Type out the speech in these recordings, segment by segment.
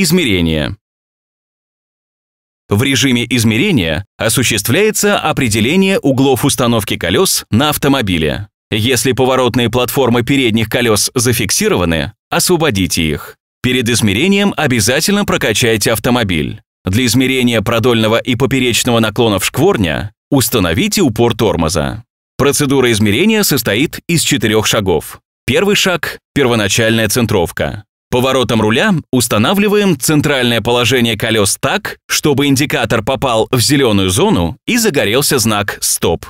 Измерение. В режиме измерения осуществляется определение углов установки колес на автомобиле. Если поворотные платформы передних колес зафиксированы, освободите их. Перед измерением обязательно прокачайте автомобиль. Для измерения продольного и поперечного наклонов шкворня установите упор тормоза. Процедура измерения состоит из четырех шагов. Первый шаг – первоначальная центровка. Поворотом руля устанавливаем центральное положение колес так, чтобы индикатор попал в зеленую зону и загорелся знак «Стоп».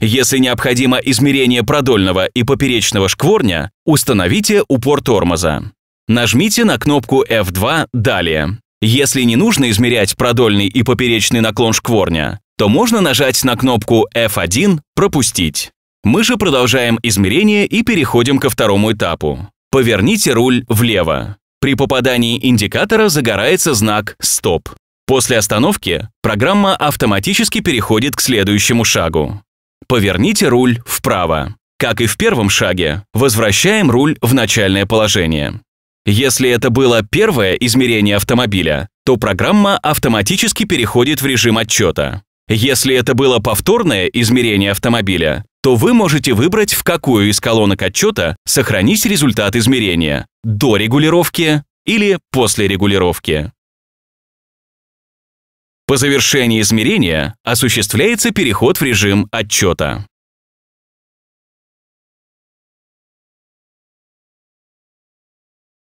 Если необходимо измерение продольного и поперечного шкворня, установите упор тормоза. Нажмите на кнопку F2 «Далее». Если не нужно измерять продольный и поперечный наклон шкворня, то можно нажать на кнопку F1 «Пропустить». Мы же продолжаем измерение и переходим ко второму этапу. Поверните руль влево. При попадании индикатора загорается знак «Стоп». После остановки программа автоматически переходит к следующему шагу. Поверните руль вправо. Как и в первом шаге, возвращаем руль в начальное положение. Если это было первое измерение автомобиля, то программа автоматически переходит в режим отчета. Если это было повторное измерение автомобиля, то вы можете выбрать, в какую из колонок отчета сохранить результат измерения – до регулировки или после регулировки. По завершении измерения осуществляется переход в режим отчета.